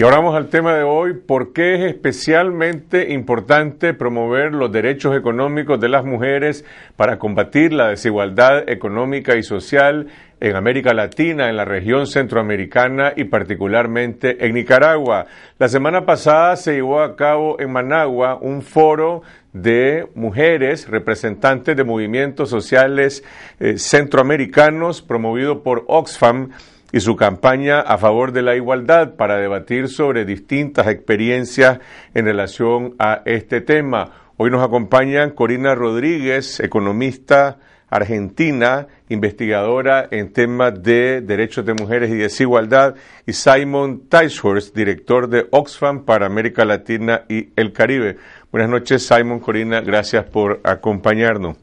Y ahora vamos al tema de hoy, ¿por qué es especialmente importante promover los derechos económicos de las mujeres para combatir la desigualdad económica y social en América Latina, en la región centroamericana y particularmente en Nicaragua? La semana pasada se llevó a cabo en Managua un foro de mujeres representantes de movimientos sociales eh, centroamericanos promovido por Oxfam y su campaña a favor de la igualdad para debatir sobre distintas experiencias en relación a este tema. Hoy nos acompañan Corina Rodríguez, economista argentina, investigadora en temas de derechos de mujeres y desigualdad, y Simon Tysworth, director de Oxfam para América Latina y el Caribe. Buenas noches, Simon Corina, gracias por acompañarnos.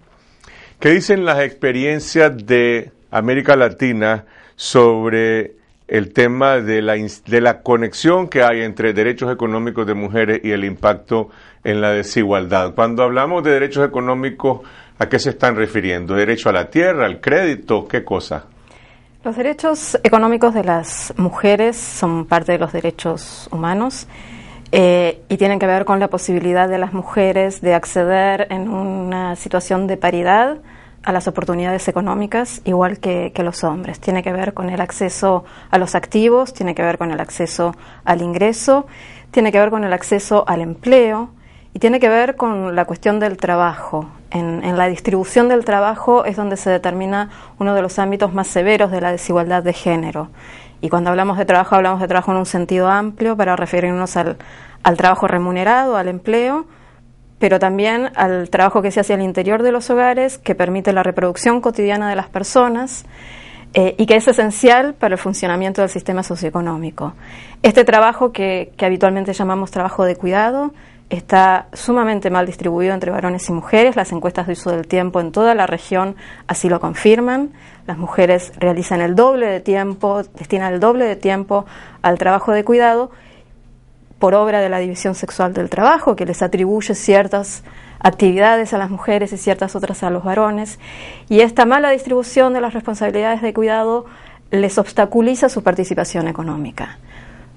¿Qué dicen las experiencias de América Latina sobre el tema de la, de la conexión que hay entre derechos económicos de mujeres y el impacto en la desigualdad. Cuando hablamos de derechos económicos, ¿a qué se están refiriendo? ¿Derecho a la tierra, al crédito? ¿Qué cosa? Los derechos económicos de las mujeres son parte de los derechos humanos eh, y tienen que ver con la posibilidad de las mujeres de acceder en una situación de paridad a las oportunidades económicas igual que, los hombres. Tiene que ver con el acceso a los activos, tiene que ver con el acceso al ingreso, tiene que ver con el acceso al empleo y tiene que ver con la cuestión del trabajo. En, la distribución del trabajo es donde se determina uno de los ámbitos más severos de la desigualdad de género. Y cuando hablamos de trabajo, hablamos de trabajo en un sentido amplio para referirnos al trabajo remunerado, al empleo, pero también al trabajo que se hace al interior de los hogares, que permite la reproducción cotidiana de las personas eh, y que es esencial para el funcionamiento del sistema socioeconómico. Este trabajo que, que habitualmente llamamos trabajo de cuidado está sumamente mal distribuido entre varones y mujeres. Las encuestas de uso del tiempo en toda la región así lo confirman. Las mujeres realizan el doble de tiempo, destinan el doble de tiempo al trabajo de cuidado por obra de la división sexual del trabajo, que les atribuye ciertas actividades a las mujeres y ciertas otras a los varones. Y esta mala distribución de las responsabilidades de cuidado les obstaculiza su participación económica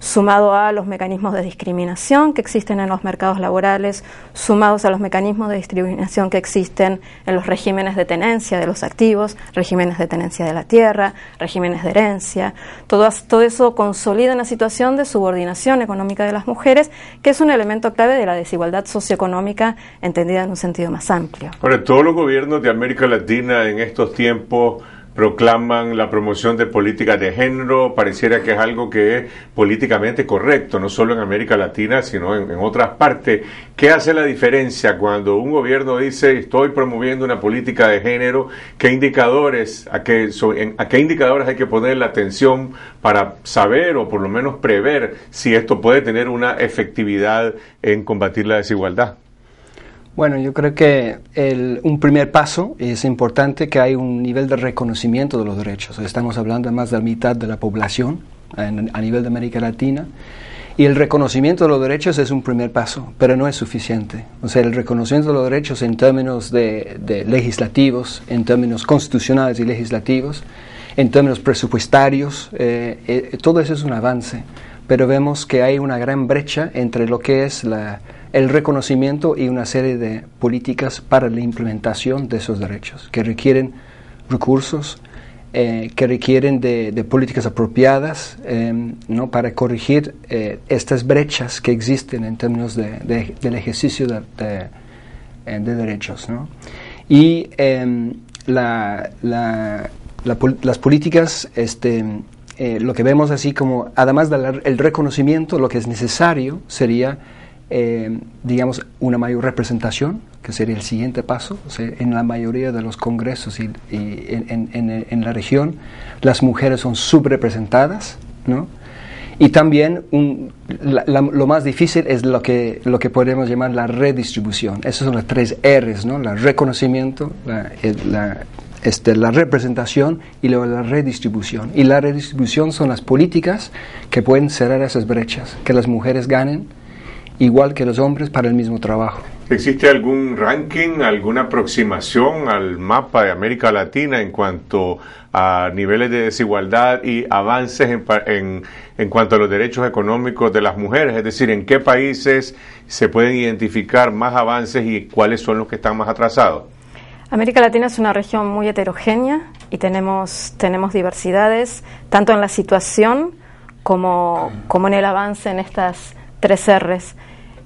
sumado a los mecanismos de discriminación que existen en los mercados laborales, sumados a los mecanismos de discriminación que existen en los regímenes de tenencia de los activos, regímenes de tenencia de la tierra, regímenes de herencia. Todo, eso consolida una situación de subordinación económica de las mujeres, que es un elemento clave de la desigualdad socioeconómica entendida en un sentido más amplio. Ahora, todos los gobiernos de América Latina en estos tiempos proclaman la promoción de políticas de género, pareciera que es algo que es políticamente correcto, no solo en América Latina, sino en, otras partes. ¿Qué hace la diferencia cuando un gobierno dice estoy promoviendo una política de género? ¿Qué indicadores, a qué indicadores hay que poner la atención para saber o por lo menos prever si esto puede tener una efectividad en combatir la desigualdad? Bueno, yo creo que un primer paso es importante que hay un nivel de reconocimiento de los derechos. Estamos hablando de más de la mitad de la población a nivel de América Latina. Y el reconocimiento de los derechos es un primer paso, pero no es suficiente. O sea, el reconocimiento de los derechos en términos de, legislativos, en términos constitucionales y legislativos, en términos presupuestarios, eh, eh, todo eso es un avance. Pero vemos que hay una gran brecha entre lo que es la, el reconocimiento y una serie de políticas para la implementación de esos derechos, que requieren recursos, eh, que requieren de, políticas apropiadas eh, ¿no? para corregir eh, estas brechas que existen en términos de, del ejercicio de, derechos. Y em, las políticas, este, lo que vemos así como, además del reconocimiento, lo que es necesario sería eh, digamos, una mayor representación, que sería el siguiente paso. en la mayoría de los congresos y, en, la región, las mujeres son subrepresentadas, ¿no? Y también lo más difícil es lo que, lo que podemos llamar la redistribución. Esas son las tres R's, ¿no? La reconocimiento, la, eh, este, la representación y luego la redistribución. Y la redistribución son las políticas que pueden cerrar esas brechas, que las mujeres ganen igual que los hombres para el mismo trabajo. ¿Existe algún ranking, alguna aproximación al mapa de América Latina en cuanto a niveles de desigualdad y avances en, en, cuanto a los derechos económicos de las mujeres? Es decir, ¿en qué países se pueden identificar más avances y cuáles son los que están más atrasados? América Latina es una región muy heterogénea y tenemos, tenemos diversidades tanto en la situación como, como en el avance en estas tres R's.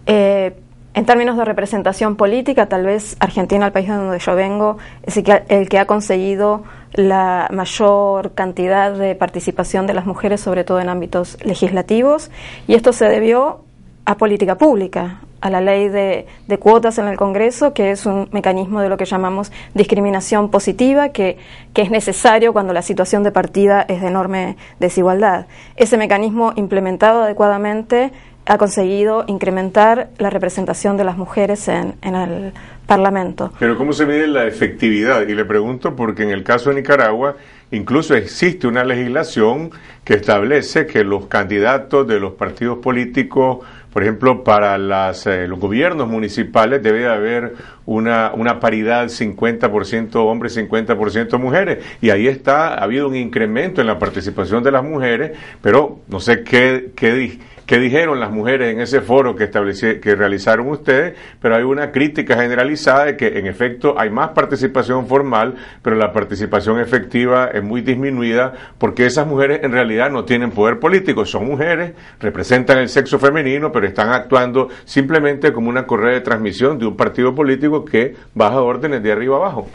Eh, en términos de representación política, tal vez Argentina, el país de donde yo vengo, es el que, ha, conseguido la mayor cantidad de participación de las mujeres, sobre todo en ámbitos legislativos, y esto se debió a política pública, a la ley de, cuotas en el Congreso, que es un mecanismo de lo que llamamos discriminación positiva, que, es necesario cuando la situación de partida es de enorme desigualdad. Ese mecanismo implementado adecuadamente ha conseguido incrementar la representación de las mujeres en, en, el Parlamento. Pero ¿cómo se mide la efectividad? Y le pregunto porque en el caso de Nicaragua incluso existe una legislación que establece que los candidatos de los partidos políticos, por ejemplo, para las, eh, los gobiernos municipales debe haber una, una paridad 50% hombres, 50% mujeres. Y ahí está, ha habido un incremento en la participación de las mujeres, pero no sé qué... qué qué dijeron las mujeres en ese foro que, que realizaron ustedes, pero hay una crítica generalizada de que en efecto hay más participación formal, pero la participación efectiva es muy disminuida porque esas mujeres en realidad no tienen poder político, son mujeres, representan el sexo femenino, pero están actuando simplemente como una correa de transmisión de un partido político que baja órdenes de arriba abajo.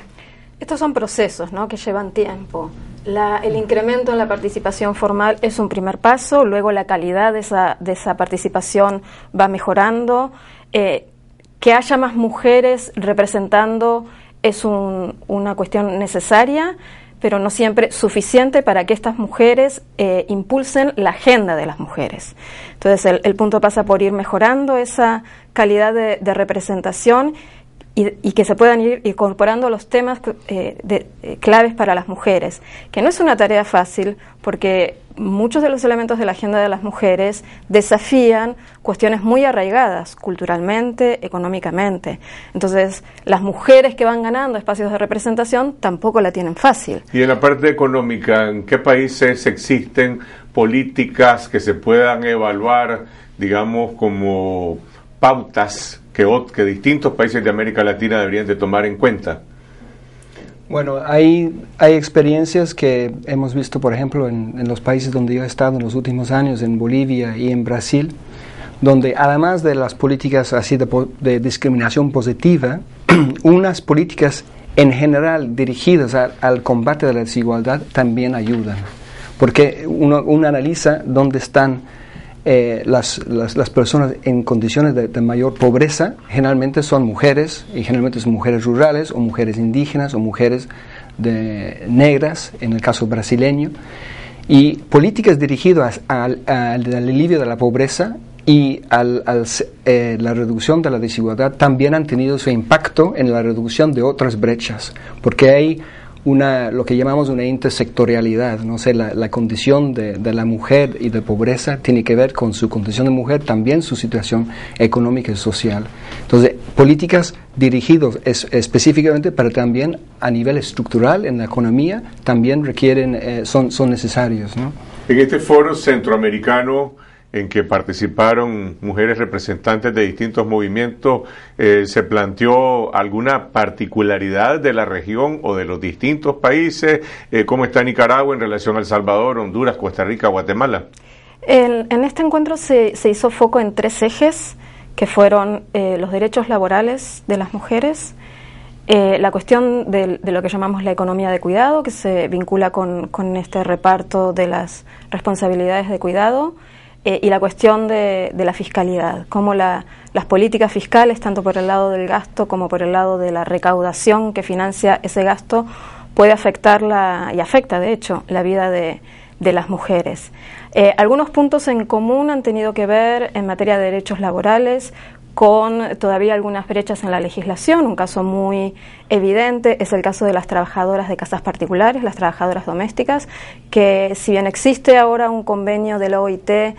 Estos son procesos ¿no? que llevan tiempo. el incremento en la participación formal es un primer paso, luego la calidad de esa, de esa participación va mejorando. Eh, que haya más mujeres representando es una cuestión necesaria, pero no siempre suficiente para que estas mujeres eh, impulsen la agenda de las mujeres. Entonces el, punto pasa por ir mejorando esa calidad de representación y, que se puedan ir incorporando los temas eh, eh, claves para las mujeres, que no es una tarea fácil porque muchos de los elementos de la agenda de las mujeres desafían cuestiones muy arraigadas culturalmente, económicamente. Entonces, las mujeres que van ganando espacios de representación tampoco la tienen fácil. Y en la parte económica, ¿en qué países existen políticas que se puedan evaluar, digamos, como pautas que, distintos países de América Latina deberían de tomar en cuenta? Bueno, hay, hay experiencias que hemos visto, por ejemplo, en, los países donde yo he estado en los últimos años, en Bolivia y en Brasil, donde además de las políticas así de, discriminación positiva, unas políticas en general dirigidas al combate de la desigualdad también ayudan. Porque uno, uno analiza dónde están eh, las, las, personas en condiciones de, mayor pobreza generalmente son mujeres, y generalmente son mujeres rurales o mujeres indígenas o mujeres negras, en el caso brasileño. Y políticas dirigidas al, alivio de la pobreza y al, eh, la reducción de la desigualdad también han tenido su impacto en la reducción de otras brechas, porque hay una, lo que llamamos una intersectorialidad, no sé, la, la, condición de, de, la mujer y de pobreza tiene que ver con su condición de mujer, también su situación económica y social. Entonces, políticas dirigidas específicamente, pero también a nivel estructural en la economía, también requieren, eh, son, son necesarios. ¿no? En este foro centroamericano, en que participaron mujeres representantes de distintos movimientos, eh, se planteó alguna particularidad de la región o de los distintos países, eh, cómo está Nicaragua en relación a El Salvador, Honduras, Costa Rica, Guatemala. en este encuentro se, se, hizo foco en tres ejes, que fueron eh, los derechos laborales de las mujeres, la cuestión de, de, lo que llamamos la economía de cuidado, que se vincula con, con este reparto de las responsabilidades de cuidado, eh, y la cuestión de, de la fiscalidad, cómo las políticas fiscales, tanto por el lado del gasto como por el lado de la recaudación que financia ese gasto, puede afectar y afecta, de hecho, la vida de, de las mujeres. Eh, algunos puntos en común han tenido que ver en materia de derechos laborales con todavía algunas brechas en la legislación. Un caso muy evidente es el caso de las trabajadoras de casas particulares, las trabajadoras domésticas, que si bien existe ahora un convenio de la OIT eh,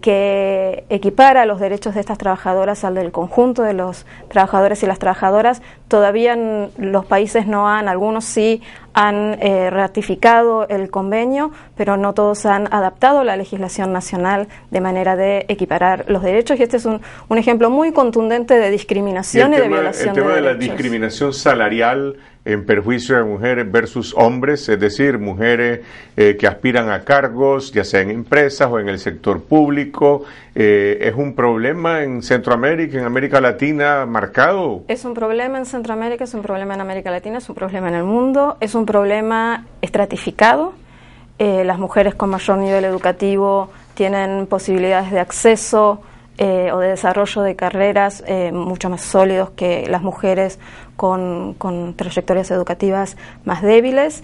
que equipara los derechos de estas trabajadoras al del conjunto de los trabajadores y las trabajadoras. Todavía los países no han, algunos sí han eh, ratificado el convenio, pero no todos han adaptado la legislación nacional de manera de equiparar los derechos. Y este es un, un ejemplo muy contundente de discriminación y, de violación de El tema de, la discriminación salarial en perjuicio de mujeres versus hombres, es decir, mujeres eh, que aspiran a cargos, ya sea en empresas o en el sector público, eh, ¿Es un problema en Centroamérica, en América Latina marcado? Es un problema en Centroamérica, es un problema en América Latina, es un problema en el mundo, es un problema estratificado. Eh, las mujeres con mayor nivel educativo tienen posibilidades de acceso eh, o de desarrollo de carreras mucho más sólidos que las mujeres con, con trayectorias educativas más débiles,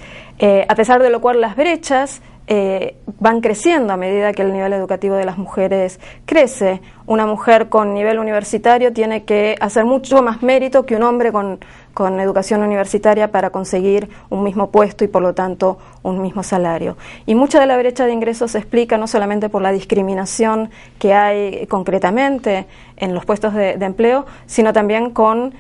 a pesar de lo cual las brechas eh, van creciendo a medida que el nivel educativo de las mujeres crece. Una mujer con nivel universitario tiene que hacer mucho más mérito que un hombre con, educación universitaria para conseguir un mismo puesto y por lo tanto un mismo salario. Y mucha de la brecha de ingresos se explica no solamente por la discriminación que hay concretamente en los puestos de, empleo, sino también con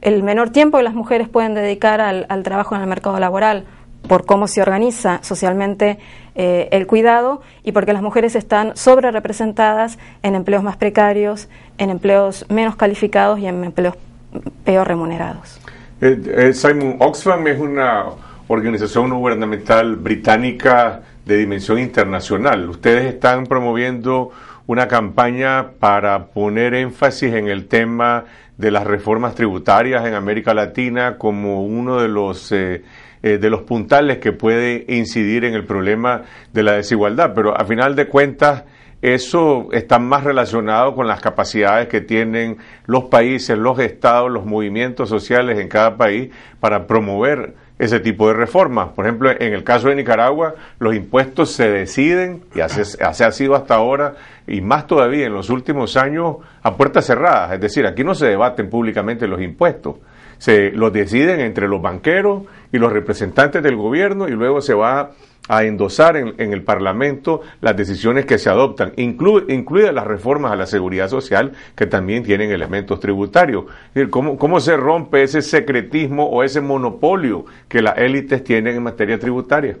el menor tiempo que las mujeres pueden dedicar al trabajo en el mercado laboral por cómo se organiza socialmente eh, el cuidado y porque las mujeres están sobre representadas en empleos más precarios, en empleos menos calificados y en empleos peor remunerados. Eh, eh, Simon, Oxfam es una organización gubernamental británica de dimensión internacional. Ustedes están promoviendo una campaña para poner énfasis en el tema de las reformas tributarias en América Latina como uno de los eh, de los puntales que puede incidir en el problema de la desigualdad, pero a final de cuentas eso está más relacionado con las capacidades que tienen los países, los estados, los movimientos sociales en cada país para promover ese tipo de reformas. Por ejemplo, en el caso de Nicaragua, los impuestos se deciden, y así, ha sido hasta ahora, y más todavía en los últimos años, a puertas cerradas. Es decir, aquí no se debaten públicamente los impuestos se los deciden entre los banqueros y los representantes del gobierno y luego se va a endosar en, el Parlamento las decisiones que se adoptan, incluidas las reformas a la seguridad social que también tienen elementos tributarios. ¿Cómo se rompe ese secretismo o ese monopolio que las élites tienen en materia tributaria?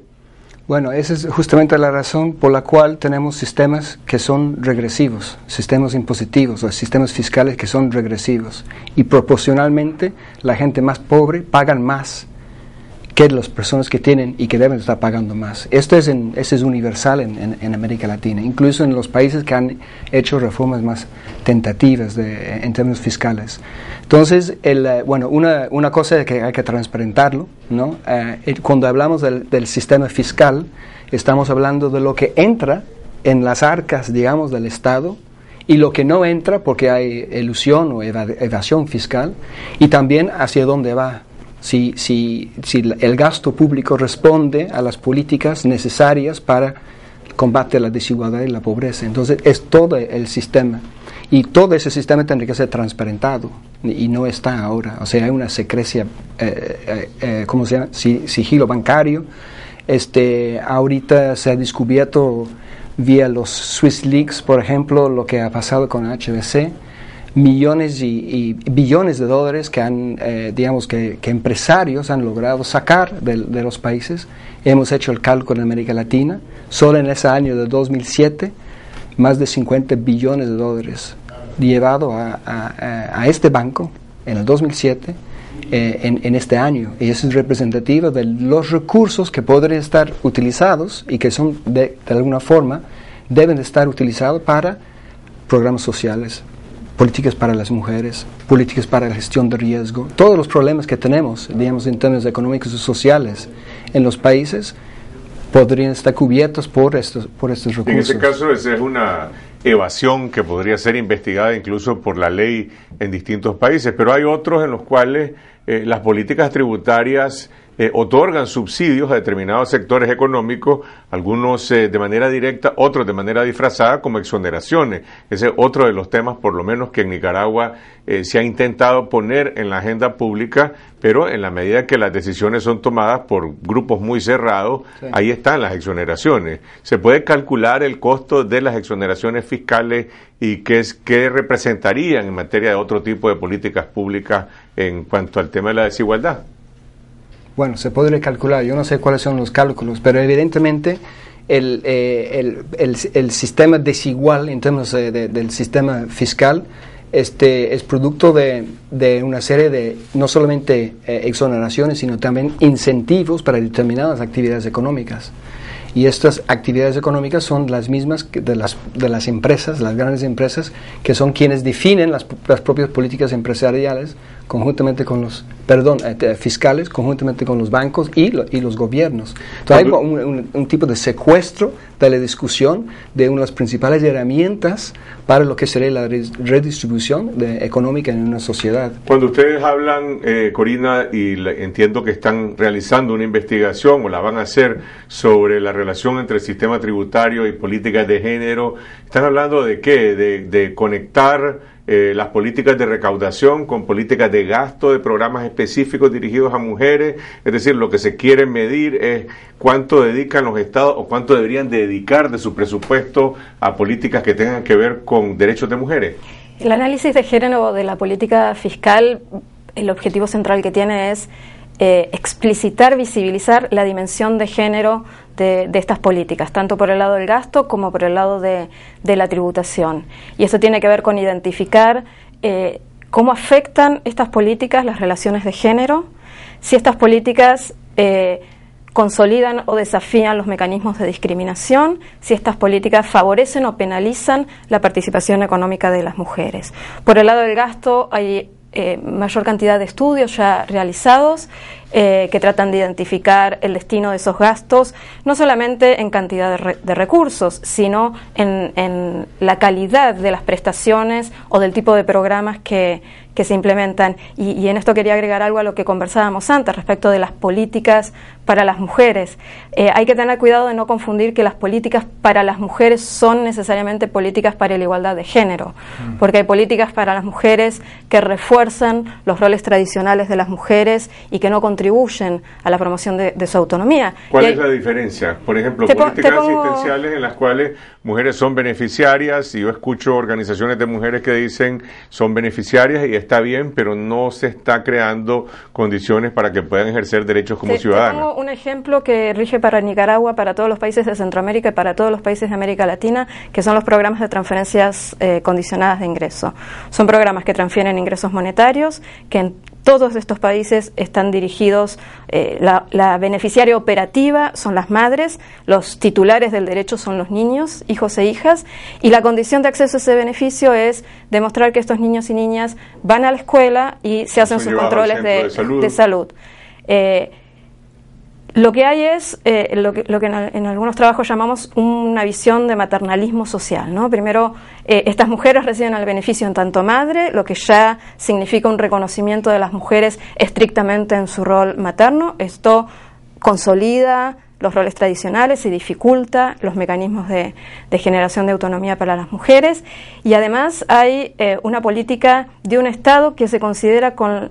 Bueno, esa es justamente la razón por la cual tenemos sistemas que son regresivos, sistemas impositivos o sistemas fiscales que son regresivos. Y proporcionalmente la gente más pobre pagan más que las personas que tienen y que deben estar pagando más. Esto es, en, esto es universal en, América Latina, incluso en los países que han hecho reformas más tentativas en términos fiscales. Entonces, el, eh, bueno, una, una, cosa es que hay que transparentarlo, ¿no? Eh, cuando hablamos del, del sistema fiscal, estamos hablando de lo que entra en las arcas, digamos, del Estado y lo que no entra porque hay ilusión o evasión fiscal y también hacia dónde va si, si, si el gasto público responde a las políticas necesarias para combate la desigualdad y la pobreza. Entonces es todo el sistema. Y todo ese sistema tendría que ser transparentado y no está ahora. O sea, hay una secrecia, eh, eh, eh ¿cómo se llama? Sigilo bancario. Este, ahorita se ha descubierto vía los Swiss Leaks, por ejemplo, lo que ha pasado con HBC millones y, billones de dólares que han, eh, digamos, que, empresarios han logrado sacar de, los países. Hemos hecho el cálculo en América Latina, solo en ese año de 2007, más de 50 billones de dólares llevado a, este banco en el 2007. Eh, en, este año. Y eso es representativo de los recursos que podrían estar utilizados y que son, de, de alguna forma, deben de estar utilizados para programas sociales, políticas para las mujeres, políticas para la gestión de riesgo, todos los problemas que tenemos, digamos, en términos económicos y sociales en los países, podrían estar cubiertos por estos, por estos recursos. En ese caso, esa es una evasión que podría ser investigada incluso por la ley en distintos países, pero hay otros en los cuales eh, las políticas tributarias eh, otorgan subsidios a determinados sectores económicos, algunos eh, de manera directa, otros de manera disfrazada, como exoneraciones. Ese es otro de los temas, por lo menos, que en Nicaragua eh, se ha intentado poner en la agenda pública, pero en la medida que las decisiones son tomadas por grupos muy cerrados, ahí están las exoneraciones. Se puede calcular el costo de las exoneraciones fiscales y qué, es, qué representarían en materia de otro tipo de políticas públicas en cuanto al tema de la desigualdad. Bueno, se podría calcular, yo no sé cuáles son los cálculos, pero evidentemente el, eh, sistema desigual en términos eh, del sistema fiscal este, es producto de, una serie de no solamente eh, exoneraciones, sino también incentivos para determinadas actividades económicas. Y estas actividades económicas son las mismas de, las, de las empresas, las grandes empresas, que son quienes definen las, propias políticas empresariales conjuntamente con los, perdón, eh, fiscales, conjuntamente con los bancos y, y los gobiernos. Entonces hay un tipo de secuestro de la discusión de unas principales herramientas para lo que sería la redistribución económica en una sociedad. Cuando ustedes hablan, eh, Corina, y entiendo que están realizando una investigación o la van a hacer sobre la relación entre el sistema tributario y políticas de género, ¿están hablando de qué? de conectar eh, las políticas de recaudación con políticas de gasto de programas específicos dirigidos a mujeres, es decir, lo que se quiere medir es cuánto dedican los estados o cuánto deberían dedicar de su presupuesto a políticas que tengan que ver con derechos de mujeres. El análisis de género de la política fiscal, el objetivo central que tiene es eh, explicitar, visibilizar la dimensión de género de, estas políticas, tanto por el lado del gasto como por el lado de, la tributación. Y eso tiene que ver con identificar eh, cómo afectan estas políticas las relaciones de género, si estas políticas eh, consolidan o desafían los mecanismos de discriminación, si estas políticas favorecen o penalizan la participación económica de las mujeres. Por el lado del gasto hay eh, mayor cantidad de estudios ya realizados eh, que tratan de identificar el destino de esos gastos, no solamente en cantidad de, recursos, sino en, la calidad de las prestaciones o del tipo de programas que, se implementan. Y, en esto quería agregar algo a lo que conversábamos antes respecto de las políticas para las mujeres. Eh, hay que tener cuidado de no confundir que las políticas para las mujeres son necesariamente políticas para la igualdad de género, mm. porque hay políticas para las mujeres que refuerzan los roles tradicionales de las mujeres y que no contribuyen contribuyen a la promoción de, su autonomía. ¿Cuál es la diferencia? Por ejemplo, te políticas asistenciales en las cuales mujeres son beneficiarias, y yo escucho organizaciones de mujeres que dicen son beneficiarias y está bien, pero no se está creando condiciones para que puedan ejercer derechos como ciudadanas. ciudadanos. un ejemplo que rige para Nicaragua, para todos los países de Centroamérica y para todos los países de América Latina, que son los programas de transferencias eh, condicionadas de ingreso. Son programas que transfieren ingresos monetarios, que, todos estos países están dirigidos, eh, la, beneficiaria operativa son las madres, los titulares del derecho son los niños, hijos e hijas, y la condición de acceso a ese beneficio es demostrar que estos niños y niñas van a la escuela y se hacen sus controles de, salud. Eh, lo que hay es eh, lo que, en, algunos trabajos llamamos una visión de maternalismo social. ¿no? Primero, eh, estas mujeres reciben el beneficio en tanto madre, lo que ya significa un reconocimiento de las mujeres estrictamente en su rol materno. Esto consolida los roles tradicionales y dificulta los mecanismos de, generación de autonomía para las mujeres. Y además hay eh, una política de un Estado que se considera con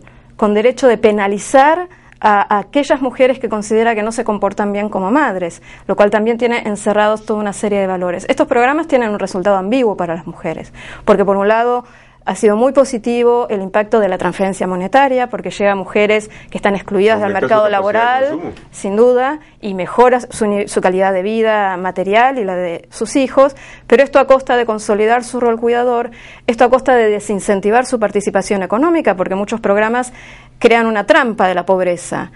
derecho de penalizar a, aquellas mujeres que considera que no se comportan bien como madres, lo cual también tiene encerrados toda una serie de valores. Estos programas tienen un resultado ambiguo para las mujeres, porque por un lado ha sido muy positivo el impacto de la transferencia monetaria, porque llega a mujeres que están excluidas del mercado laboral, sin duda, y mejora su, calidad de vida material y la de sus hijos, pero esto a costa de consolidar su rol cuidador, esto a costa de desincentivar su participación económica, porque muchos programas crean una trampa de la pobreza.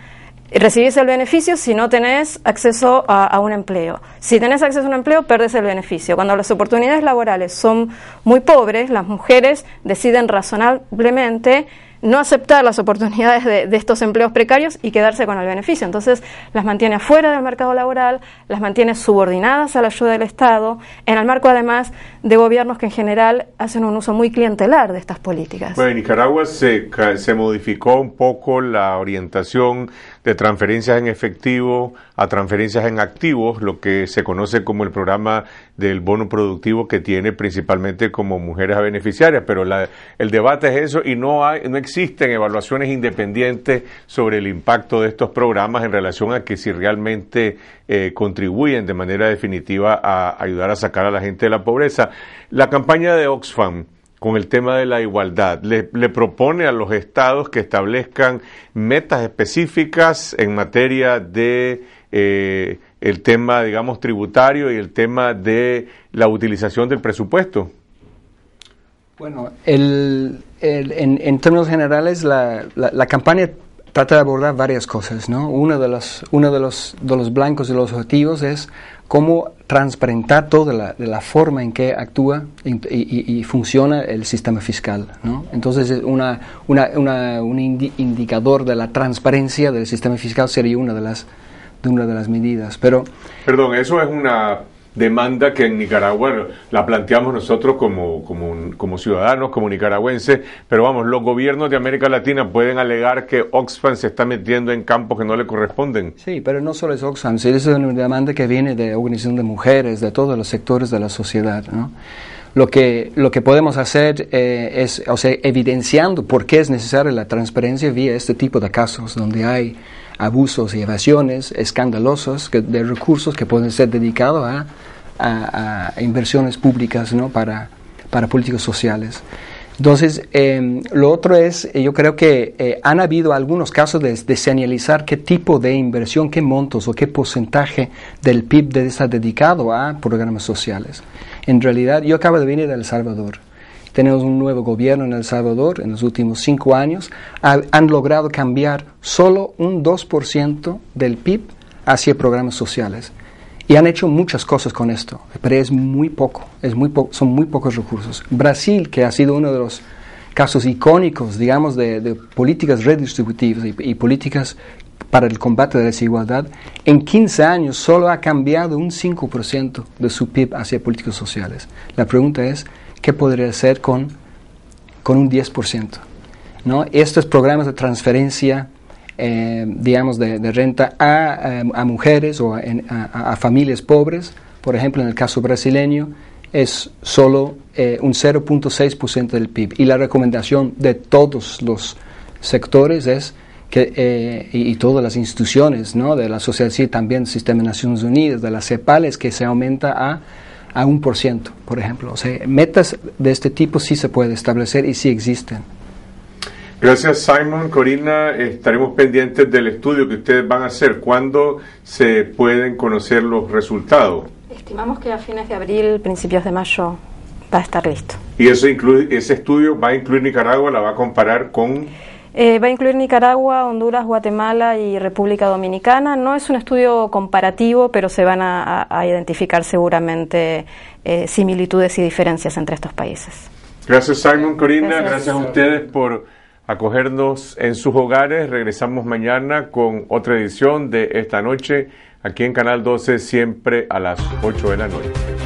Recibís el beneficio si no tenés acceso a, un empleo. Si tenés acceso a un empleo, perdés el beneficio. Cuando las oportunidades laborales son muy pobres, las mujeres deciden razonablemente no aceptar las oportunidades de, estos empleos precarios y quedarse con el beneficio. Entonces las mantiene afuera del mercado laboral, las mantiene subordinadas a la ayuda del Estado, en el marco además de gobiernos que en general hacen un uso muy clientelar de estas políticas. Bueno, en Nicaragua se, se modificó un poco la orientación de transferencias en efectivo a transferencias en activos, lo que se conoce como el programa del bono productivo que tiene principalmente como mujeres a beneficiarias, pero el debate es eso y no, hay, no existen evaluaciones independientes sobre el impacto de estos programas en relación a que si realmente eh, contribuyen de manera definitiva a ayudar a sacar a la gente de la pobreza. La campaña de Oxfam, con el tema de la igualdad. Le, propone a los estados que establezcan metas específicas en materia de eh, el tema, digamos, tributario y el tema de la utilización del presupuesto. Bueno, el, en, términos generales, la, la campaña trata de abordar varias cosas. ¿no? Uno, de los, uno de, los, blancos de los objetivos es cómo transparentar toda la, de la forma en que actúa y, funciona el sistema fiscal. ¿no? Entonces, una, una, una, un indicador de la transparencia del sistema fiscal sería una de las, de una de las medidas. Pero, Perdón, eso es una demanda que en Nicaragua la planteamos nosotros como, como, ciudadanos, como nicaragüenses, pero vamos, los gobiernos de América Latina pueden alegar que Oxfam se está metiendo en campos que no le corresponden. Sí, pero no solo es Oxfam, es una demanda que viene de organización de mujeres, de todos los sectores de la sociedad. Lo, que, lo que podemos hacer eh, es, o sea, evidenciando por qué es necesaria la transparencia vía este tipo de casos donde hay abusos y evasiones escandalosos de recursos que pueden ser dedicados a, inversiones públicas ¿no? para, para políticos sociales. Entonces, em, lo otro es, eh, yo creo que eh, han habido algunos casos de, señalizar qué tipo de inversión, qué montos o qué porcentaje del PIB de está dedicado a programas sociales. En realidad, yo acabo de venir de El Salvador tenemos un nuevo gobierno en El Salvador en los últimos cinco años, han logrado cambiar solo un 2% del PIB hacia programas sociales. Y han hecho muchas cosas con esto, pero es muy poco, es muy son muy pocos recursos. Brasil, que ha sido uno de los casos icónicos, digamos, de, políticas redistributivas y, y políticas para el combate de la desigualdad, en 15 años solo ha cambiado un 5% de su PIB hacia políticas sociales. La pregunta es, ¿Qué podría hacer con, con un 10%? ¿no? Estos programas de transferencia, eh, digamos, de, renta a, eh, mujeres o a, familias pobres, por ejemplo, en el caso brasileño, es solo eh, un 0.6% del PIB. Y la recomendación de todos los sectores es que, eh, y, todas las instituciones ¿no? de la sociedad civil, también el Sistema de Naciones Unidas, de la CEPAL, es que se aumenta a a un por ciento, por ejemplo. O sea, metas de este tipo sí se puede establecer y sí existen. Gracias Simon, Corina, estaremos pendientes del estudio que ustedes van a hacer. ¿Cuándo se pueden conocer los resultados? Estimamos que a fines de abril, principios de mayo va a estar listo. ¿Y ese estudio va a incluir Nicaragua, la va a comparar con eh, va a incluir Nicaragua, Honduras, Guatemala y República Dominicana. No es un estudio comparativo, pero se van a, identificar seguramente eh, similitudes y diferencias entre estos países. Gracias Simon, Corina, gracias. gracias a ustedes por acogernos en sus hogares. Regresamos mañana con otra edición de esta noche aquí en Canal 12, siempre a las 8 de la noche.